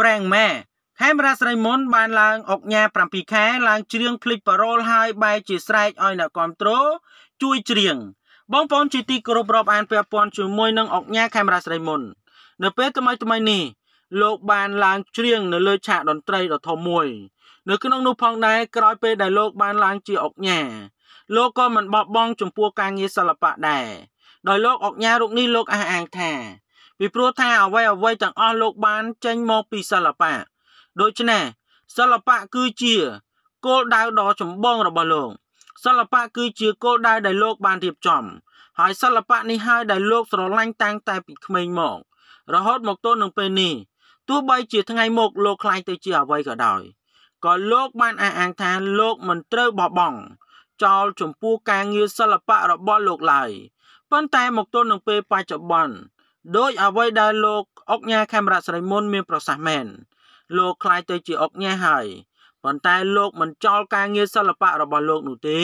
ប្រេងម៉ែខេមរាស្រីមុនបានឡើងអុកញ៉ា7ខែឡើងច្រៀងភ្លេចប៉រ៉ូលហើយបែរជាស្រែកឲ្យអ្នកគ្រប់គ្រងជួយច្រៀងបងប្អូនជាទីគោរពរាប់អានពាក់ព័ន្ធជាមួយនឹងអុកញ៉ាខេមរាស្រីមុននៅពេលថ្មីថ្មីនេះលោកបានឡើងច្រៀងនៅលើឆាកតន្ត្រីដ៏ធំមួយនៅក្នុងនោះផងដែរក្រោយពេលដែលលោកបានឡើងជាអុកញ៉ាលោកក៏មិនបោះបង់ចំពោះការងារសិល្បៈដែរដោយលោកអុកញ៉ារូបនេះលោកអះអាងថាពីព្រោះថាអ្វីអ្វីទាំងអស់លោកបានចេញមកពីសិល្បៈដូច្នេះសិល្បៈគឺជាគោលដៅដ៏ចម្បងរបស់លោកសិល្បៈគឺជាគោលដៅដែលលោកបានរៀបចំហើយសិល្បៈនេះហើយដែលលោកស្រឡាញ់តាំងតែពីក្មេងមក រហូតមកទល់នឹងពេលនេះទោះបីជាថ្ងៃមុខលោកខ្លាញ់ទៅជាអ្វីក៏ដោយក៏លោកបានអះអាងថាលោកមិនត្រូវបោះបង់ចោលចំពោះការងារសិល្បៈរបស់លោកឡើយប៉ុន្តែមកទល់នឹងពេលបច្ចុប្បន្នដោយអ្វីដែលលោកអុកញ៉ាខេមរៈស្រីមុនមាន ប្រសាសន៍មែនលោកខ្លាយទៅជាអុកញ៉ាហើយប៉ុន្តែលោកមិនចោលការងារសិល្បៈរបស់លោកនោះទេ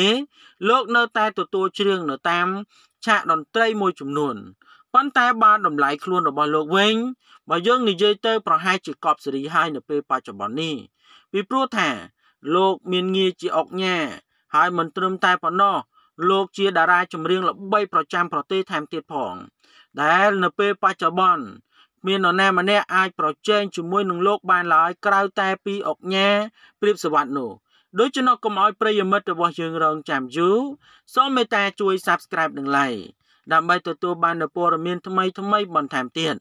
លោកនៅតែទទួលជ្រឿងនៅតាម ឆាកតន្ត្រីមួយចំនួនប៉ុន្តែបានតម្លៃខ្លួនរបស់លោកវិញបើយើងនិយាយទៅប្រហែលជាកប់សេរីហើយនៅពេលបច្ចុប្បន្ននេះពីព្រោះថាលោកមានងារជាអុកញ៉ាហើយមិនត្រឹមតែប៉ុណ្ណោះលោកជាតារាចម្រៀងល្បីប្រចាំ ប្រទេសថែមទៀតផង។ដែលនៅពេលបច្ចុប្បន្នមាននរណាម្នាក់អាចប្រជែងជាមួយនឹងលោក បានឡើយក្រៅតែពីអុកញ៉ាព្រៀបសវត្តនោះដូច្នោះកុំឲ្យប្រិយមិត្តរបស់យើងរងចាំយូរសូមមេត្តាជួយ Subscribe និង Like ដើម្បីទទួលបាននូវព័ត៌មានថ្មីៗបន្ថែមទៀត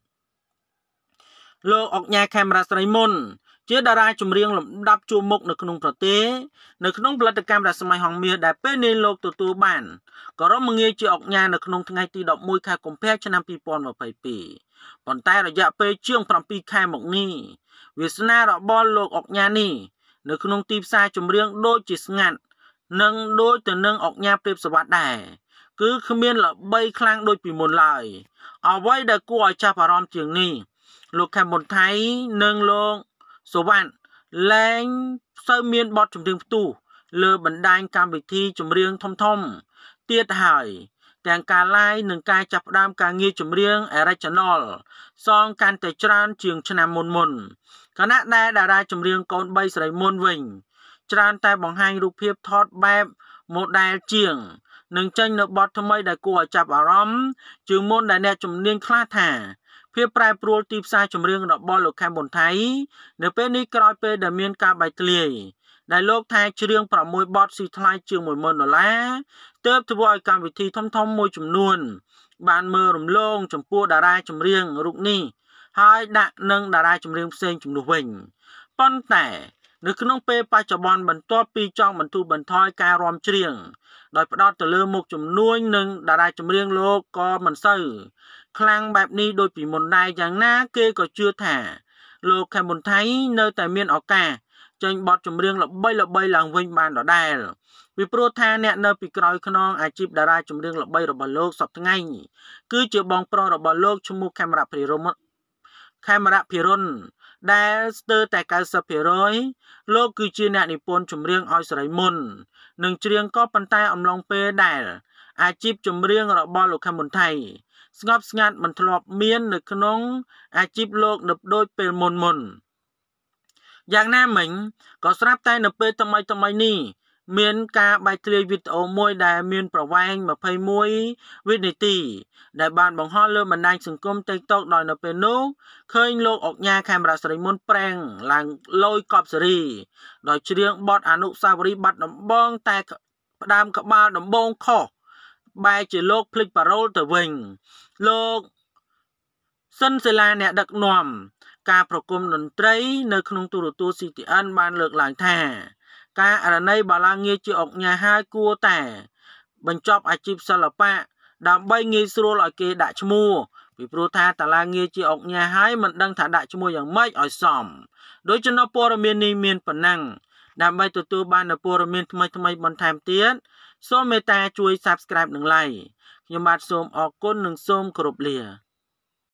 លោកអុកញ៉ាខេមរាស្រីមុនជាតារាចម្រៀងលំដាប់ជួរមុខនៅក្នុងប្រទេសនៅក្នុងផលិតកម្មរស្មីហងមាសដែលពេលនេះលោកទទួលបានក៏រំងាយជាអុកញ៉ានៅក្នុងថ្ងៃទី11ខែកុម្ភៈឆ្នាំ2022ប៉ុន្តែរយៈពេលជាង7ខែមកនេះវាសនារបស់លោកអុកញ៉ានេះនៅក្នុងទីផ្សារចម្រៀងដូចជាស្ងាត់និងដូចទៅនឹងអុកញ៉ាព្រៀបសវត្តដែរគឺគ្មានល្បីខ្លាំងដូចពីមុនឡើយអ្វីដែលគួរឲ្យចាប់អារម្មណ៍ជាងនេះលោកខេមមុនថៃនិងលោកសុវណ្ណលែងសូវមានបទចម្រៀងផ្ទុះលើបណ្ដាញកម្មវិធីចម្រៀងធំធំទៀតហើយទាំងការ live និងការចាប់ផ្ដើមការងារចម្រៀង original សងកាន់តែច្រើនជាងឆ្នាំមុនមុនខណៈដែលតារាចម្រៀងកូន3ស្រីមុនវិញច្រើនតែបង្ហាញរូបភាពថតបែប model ជាង នឹងចេញនៅបទថ្មី ដែលគួរឲ្យចាប់អារម្មណ៍ជាងមុនដែលអ្នកជំនាញខ្លះថាភាពប្រែប្រួលទីផ្សារចម្រៀងរបស់លោកខេមបុនថៃនៅ ពេលនេះក្រោយពេលដែលមានការបែកធ្លាយដែលលោកថាច្រៀង6បទស៊ីថ្លៃជាង10000ដុល្លារទើបធ្វើឲ្យកម្មវិធីធំៗមួយចំនួនបានមើលរំលង ចំពោះតារាចម្រៀងរូបនេះហើយដាក់នឹងតារាចម្រៀងផ្សេងជំនួសវិញប៉ុន្តែនៅក្នុងពេលបច្ចុប្បន្នបន្ទាប់ពីចង់បន្ធូរបន្ថយការរំជ្រៀងដោយផ្ដោតទៅលើមុខជំនួញនិងតារាចម្រៀងលោកក៏មិនសូវខ្លាំងបែបនេះដូចពីមុនដែរយ៉ាងណាគេក៏ជឿថាលោកខេមបុនថៃនៅតែមានឱកាសចេញបទចម្រៀងល្បីល្បីឡើងវិញបានដដែលពីព្រោះថាអ្នកនៅពីក្រោយខ្នងអាជីពតារាចម្រៀងល្បីរបស់លោកសពថ្ងៃគឺជាបងប្រុសរបស់លោកឈ្មោះខេមរៈភិរុនខេមរៈភិរុនដែលស្ទើរតែ90%លោក គឺជាអ្នកនិពន្ធចម្រៀងឲ្យសេរីមុន និងច្រៀងក៏ប៉ុន្តែអំឡុងពេលដែល អាជីពចម្រៀងរបស់លោកខេមមុនថៃស្ងប់ស្ងាត់មិនធ្លាប់មាននៅក្នុង អាជីពលោកនៅដូចពេលមុនមុនយ៉ាងណាមិញក៏ស្រាប់តែនៅពេលថ្មីថ្មីនេះមានការបែកធ្លាយវីដេអូមួយដែលមានប្រវែង21វិនាទី ដែលបានបង្ហោះលើបណ្ដាញសង្គម TikTok ដោយនៅពេលនោះឃើញលោកអុកញ៉ាខេមរៈស្រីមុនប្រេងឡើងលយកប់សេរី ដោយច្រៀងបទអនុសាវរីយ៍បាត់ដំបងតែផ្ដាមក្បាលដំបងខុសបែរជាលោកភ្លេចប៉ារ៉ូលទៅវិញលោកសិនសេឡាអ្នកដឹកនាំការប្រគំតន្ត្រី នៅ ក្នុងទូរទស្សន៍ CTN បានលើកឡើងថាករណីបាឡាងារជាអុកញ៉ាហើយគួរតែ បញ្ចប់អាជីពសិល្បៈដើម្បីងាយស្រួលឲ្យគេដាក់ឈ្មោះពីព្រោះថាតាឡាងារជាអុកញ៉ាហើយមិនដឹងថាដាក់ឈ្មោះយ៉ាងម៉េចឲ្យសមដោយចំណព័ត៌មាននេះមានប៉ុណ្ណឹងដើម្បីទទួលបាននូវព័ត៌មានថ្មីថ្មីបន្ថែមទៀតសូមមេត្តាជួយ Subscribe និង Like ខ្ញុំបាទសូមអរគុណនិងសូមគោរពលា